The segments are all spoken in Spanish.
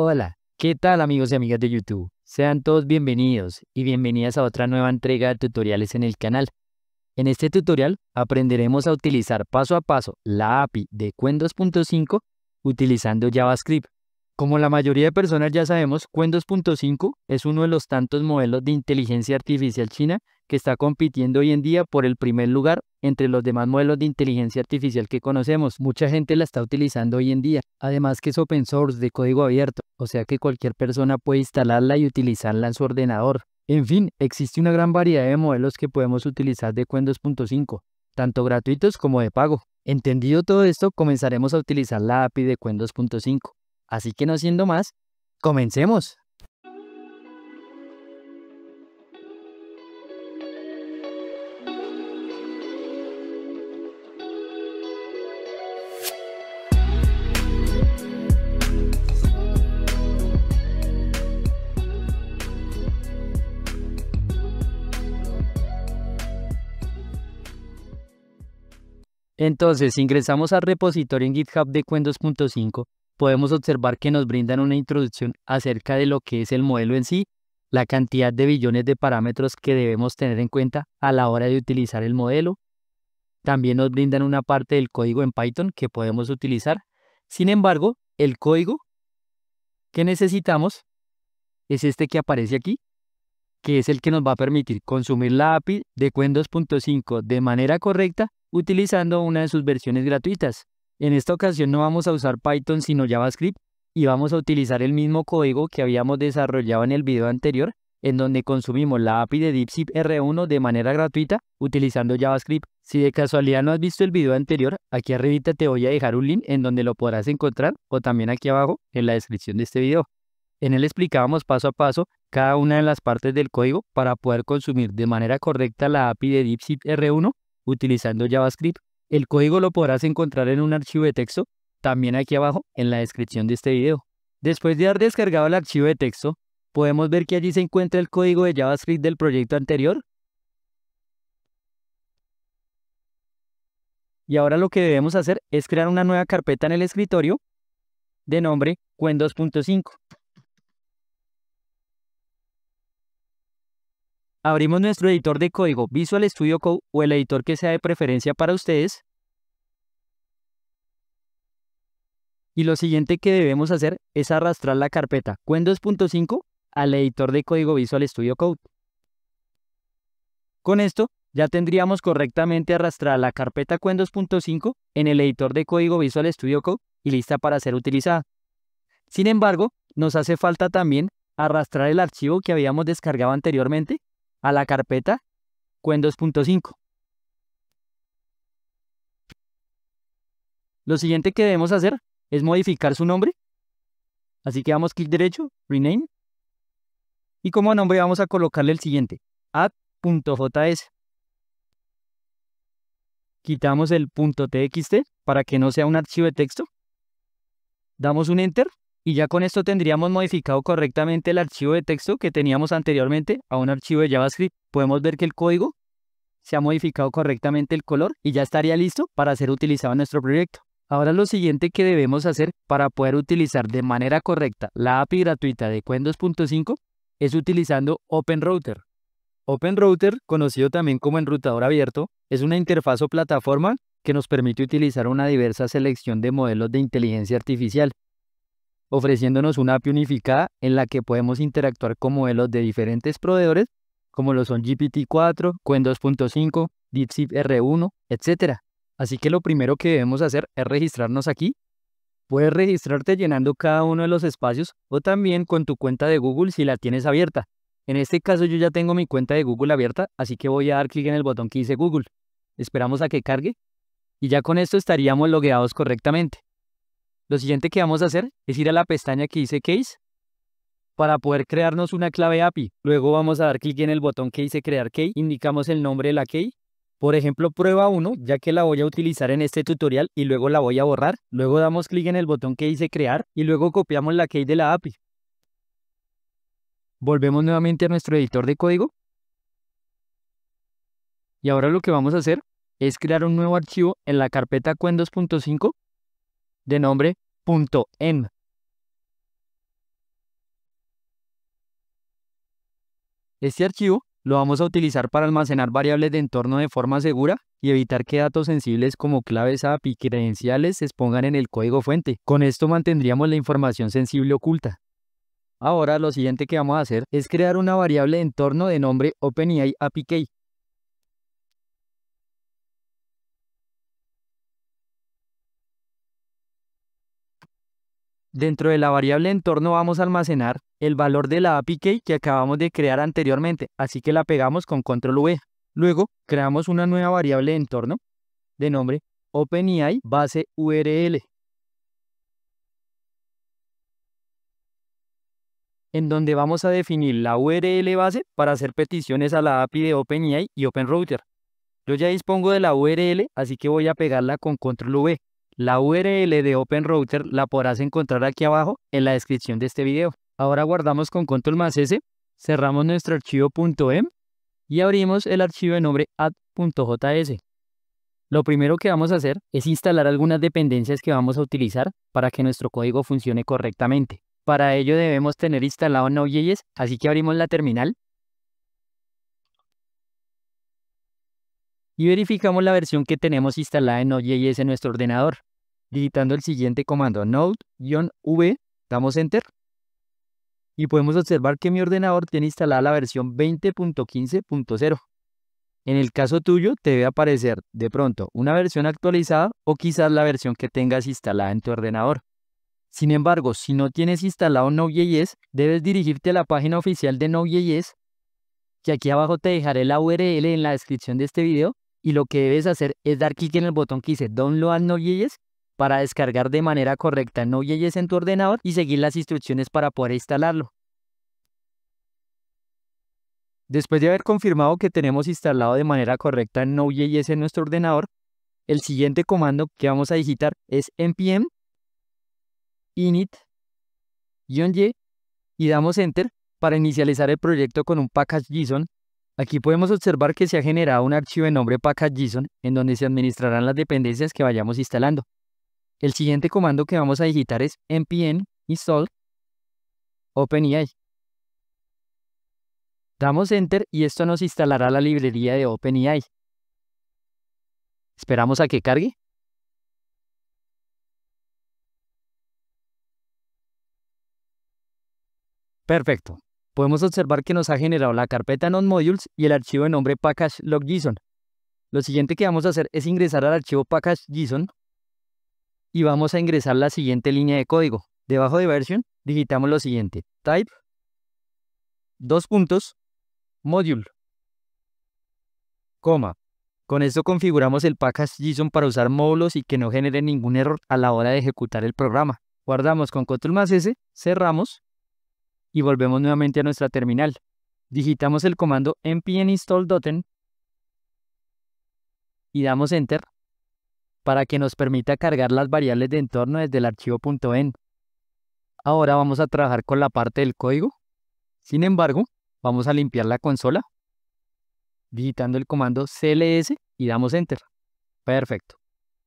Hola, ¿qué tal amigos y amigas de YouTube? Sean todos bienvenidos y bienvenidas a otra nueva entrega de tutoriales en el canal. En este tutorial aprenderemos a utilizar paso a paso la API de Quen 2.5 utilizando JavaScript. Como la mayoría de personas ya sabemos, Quen 2.5 es uno de los tantos modelos de inteligencia artificial china que está compitiendo hoy en día por el primer lugar entre los demás modelos de inteligencia artificial que conocemos. Mucha gente la está utilizando hoy en día. Además que es open source de código abierto, o sea que cualquier persona puede instalarla y utilizarla en su ordenador. En fin, existe una gran variedad de modelos que podemos utilizar de Quen 2.5, tanto gratuitos como de pago. Entendido todo esto, comenzaremos a utilizar la API de Quen 2.5. Así que no siendo más, comencemos. Entonces, si ingresamos al repositorio en GitHub de Quen 2.5, podemos observar que nos brindan una introducción acerca de lo que es el modelo en sí, la cantidad de billones de parámetros que debemos tener en cuenta a la hora de utilizar el modelo. También nos brindan una parte del código en Python que podemos utilizar. Sin embargo, el código que necesitamos es este que aparece aquí, que es el que nos va a permitir consumir la API de Quen 2.5 de manera correcta utilizando una de sus versiones gratuitas. En esta ocasión no vamos a usar Python sino JavaScript y vamos a utilizar el mismo código que habíamos desarrollado en el video anterior en donde consumimos la API de dipsip R1 de manera gratuita utilizando JavaScript. Si de casualidad no has visto el video anterior, aquí arribita te voy a dejar un link en donde lo podrás encontrar o también aquí abajo en la descripción de este video. En él explicábamos paso a paso cada una de las partes del código para poder consumir de manera correcta la API de dipsip R1 utilizando JavaScript. El código lo podrás encontrar en un archivo de texto, también aquí abajo en la descripción de este video. Después de haber descargado el archivo de texto, podemos ver que allí se encuentra el código de JavaScript del proyecto anterior. Y ahora lo que debemos hacer es crear una nueva carpeta en el escritorio de nombre Quen 2.5. Abrimos nuestro editor de código Visual Studio Code o el editor que sea de preferencia para ustedes. Y lo siguiente que debemos hacer es arrastrar la carpeta Quen 2.5 al editor de código Visual Studio Code. Con esto ya tendríamos correctamente arrastrada la carpeta Quen 2.5 en el editor de código Visual Studio Code y lista para ser utilizada. Sin embargo, nos hace falta también arrastrar el archivo que habíamos descargado anteriormente a la carpeta Cuen 2.5. Lo siguiente que debemos hacer es modificar su nombre. Así que damos clic derecho, rename. Y como nombre vamos a colocarle el siguiente, add.js, Quitamos el .txt para que no sea un archivo de texto. Damos un enter y ya con esto tendríamos modificado correctamente el archivo de texto que teníamos anteriormente a un archivo de JavaScript. Podemos ver que el código se ha modificado correctamente el color y ya estaría listo para ser utilizado en nuestro proyecto. Ahora lo siguiente que debemos hacer para poder utilizar de manera correcta la API gratuita de Quen 2.5 es utilizando OpenRouter. OpenRouter, conocido también como enrutador abierto, es una interfaz o plataforma que nos permite utilizar una diversa selección de modelos de inteligencia artificial ofreciéndonos una API unificada en la que podemos interactuar con modelos de diferentes proveedores, como lo son GPT-4, Qwen 2.5, DeepSeek R1, etc. Así que lo primero que debemos hacer es registrarnos aquí. Puedes registrarte llenando cada uno de los espacios o también con tu cuenta de Google si la tienes abierta. En este caso yo ya tengo mi cuenta de Google abierta, así que voy a dar clic en el botón que dice Google. Esperamos a que cargue y ya con esto estaríamos logueados correctamente. Lo siguiente que vamos a hacer es ir a la pestaña que dice Case para poder crearnos una clave API. Luego vamos a dar clic en el botón que dice Crear Key, indicamos el nombre de la key, por ejemplo prueba 1, ya que la voy a utilizar en este tutorial y luego la voy a borrar. Luego damos clic en el botón que dice Crear y luego copiamos la key de la API. Volvemos nuevamente a nuestro editor de código. Y ahora lo que vamos a hacer es crear un nuevo archivo en la carpeta Quen 2.5 de nombre .env. Este archivo lo vamos a utilizar para almacenar variables de entorno de forma segura y evitar que datos sensibles como claves API credenciales se expongan en el código fuente. Con esto mantendríamos la información sensible oculta. Ahora lo siguiente que vamos a hacer es crear una variable de entorno de nombre OpenAI API Key Dentro de la variable entorno vamos a almacenar el valor de la API key que acabamos de crear anteriormente, así que la pegamos con control V. Luego creamos una nueva variable de entorno de nombre OpenAI base URL, en donde vamos a definir la URL base para hacer peticiones a la API de OpenAI y OpenRouter. Yo ya dispongo de la URL, así que voy a pegarla con control V la URL de OpenRouter la podrás encontrar aquí abajo en la descripción de este video. Ahora guardamos con control más S, cerramos nuestro archivo .em y abrimos el archivo de nombre add.js. Lo primero que vamos a hacer es instalar algunas dependencias que vamos a utilizar para que nuestro código funcione correctamente. Para ello debemos tener instalado Node.js, así que abrimos la terminal y verificamos la versión que tenemos instalada en Node.js en nuestro ordenador digitando el siguiente comando node-v, damos enter y podemos observar que mi ordenador tiene instalada la versión 20.15.0. En el caso tuyo te debe aparecer de pronto una versión actualizada o quizás la versión que tengas instalada en tu ordenador. Sin embargo, si no tienes instalado Node.js, debes dirigirte a la página oficial de Node.js, que aquí abajo te dejaré la URL en la descripción de este video, y lo que debes hacer es dar clic en el botón que dice Download Node.js para descargar de manera correcta Node.js en tu ordenador y seguir las instrucciones para poder instalarlo. Después de haber confirmado que tenemos instalado de manera correcta Node.js en nuestro ordenador, el siguiente comando que vamos a digitar es npm init-y y damos enter para inicializar el proyecto con un package.json. Aquí podemos observar que se ha generado un archivo de nombre package.json en donde se administrarán las dependencias que vayamos instalando. El siguiente comando que vamos a digitar es npm install OpenAI. Damos Enter y esto nos instalará la librería de OpenAI. Esperamos a que cargue. Perfecto. Podemos observar que nos ha generado la carpeta non-modules y el archivo de nombre package.log.json. Lo siguiente que vamos a hacer es ingresar al archivo package.json y vamos a ingresar la siguiente línea de código. Debajo de version digitamos lo siguiente, type, dos puntos, module, coma. Con esto configuramos el package JSON para usar módulos y que no genere ningún error a la hora de ejecutar el programa. Guardamos con control más S, cerramos y volvemos nuevamente a nuestra terminal. Digitamos el comando npm install doten y damos enter para que nos permita cargar las variables de entorno desde el archivo .en. Ahora vamos a trabajar con la parte del código. Sin embargo, vamos a limpiar la consola digitando el comando cls y damos enter. Perfecto.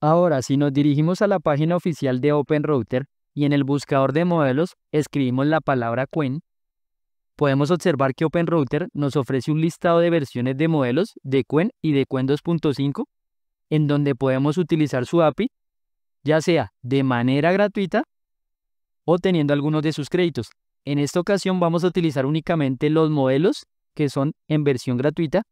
Ahora, si nos dirigimos a la página oficial de OpenRouter y en el buscador de modelos escribimos la palabra Quen, podemos observar que OpenRouter nos ofrece un listado de versiones de modelos de Quen y de Quen 2.5 en donde podemos utilizar su API, ya sea de manera gratuita o teniendo algunos de sus créditos. En esta ocasión vamos a utilizar únicamente los modelos que son en versión gratuita.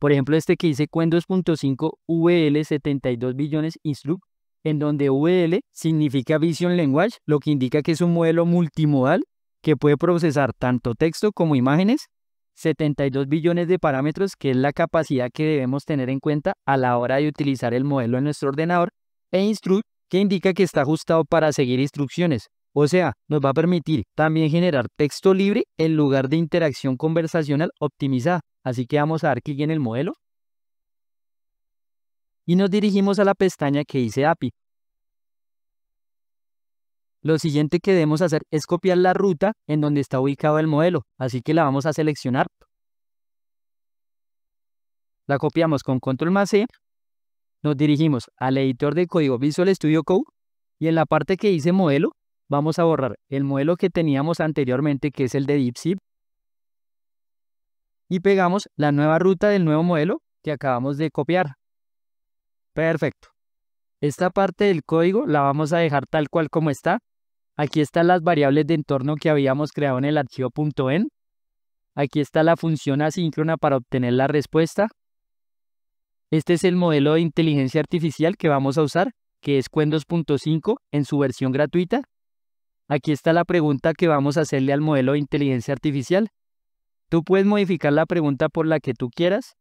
Por ejemplo, este que dice Quen 2.5 VL 72 billones Instruct, en donde VL significa Vision Language, lo que indica que es un modelo multimodal que puede procesar tanto texto como imágenes 72 billones de parámetros, que es la capacidad que debemos tener en cuenta a la hora de utilizar el modelo en nuestro ordenador, e instruct, que indica que está ajustado para seguir instrucciones. O sea, nos va a permitir también generar texto libre en lugar de interacción conversacional optimizada. Así que vamos a dar clic en el modelo. Y nos dirigimos a la pestaña que dice API. Lo siguiente que debemos hacer es copiar la ruta en donde está ubicado el modelo, así que la vamos a seleccionar. La copiamos con control más C, e, nos dirigimos al editor de código Visual Studio Code y en la parte que dice modelo vamos a borrar el modelo que teníamos anteriormente que es el de dipsip y pegamos la nueva ruta del nuevo modelo que acabamos de copiar. Perfecto. Esta parte del código la vamos a dejar tal cual como está. Aquí están las variables de entorno que habíamos creado en el archivo .en. Aquí está la función asíncrona para obtener la respuesta. Este es el modelo de inteligencia artificial que vamos a usar, que es Quendos.5 2.5 en su versión gratuita. Aquí está la pregunta que vamos a hacerle al modelo de inteligencia artificial. Tú puedes modificar la pregunta por la que tú quieras.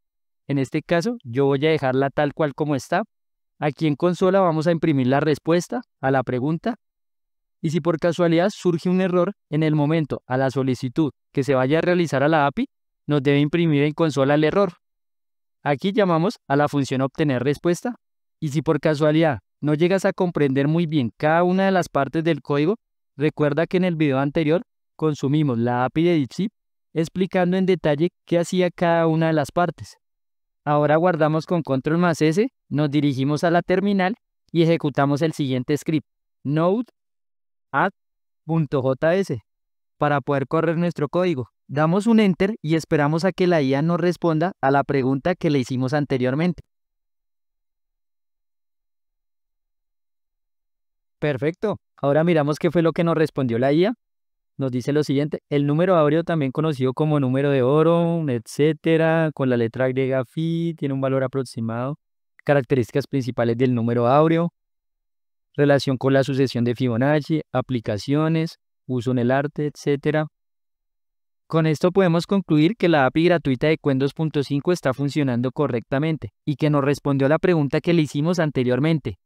En este caso, yo voy a dejarla tal cual como está Aquí en consola vamos a imprimir la respuesta a la pregunta y si por casualidad surge un error en el momento a la solicitud que se vaya a realizar a la API, nos debe imprimir en consola el error. Aquí llamamos a la función obtener respuesta y si por casualidad no llegas a comprender muy bien cada una de las partes del código, recuerda que en el video anterior consumimos la API de DeepSeek explicando en detalle qué hacía cada una de las partes. Ahora guardamos con control más S nos dirigimos a la terminal y ejecutamos el siguiente script, node .js, para poder correr nuestro código. Damos un enter y esperamos a que la IA nos responda a la pregunta que le hicimos anteriormente. Perfecto. Ahora miramos qué fue lo que nos respondió la IA. Nos dice lo siguiente, el número áureo también conocido como número de oro, etcétera, con la letra griega phi, tiene un valor aproximado características principales del número áureo, relación con la sucesión de Fibonacci, aplicaciones, uso en el arte, etc. Con esto podemos concluir que la API gratuita de Cuen 2.5 está funcionando correctamente y que nos respondió a la pregunta que le hicimos anteriormente.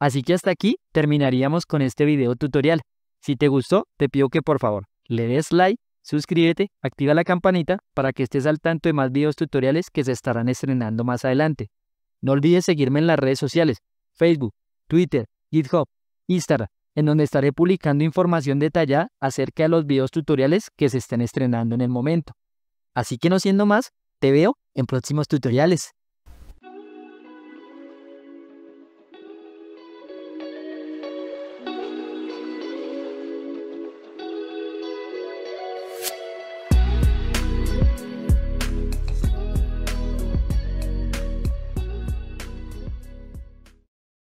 Así que hasta aquí terminaríamos con este video tutorial. Si te gustó, te pido que por favor le des like, suscríbete, activa la campanita para que estés al tanto de más videos tutoriales que se estarán estrenando más adelante. No olvides seguirme en las redes sociales, Facebook, Twitter, GitHub, Instagram, en donde estaré publicando información detallada acerca de los videos tutoriales que se estén estrenando en el momento. Así que no siendo más, te veo en próximos tutoriales.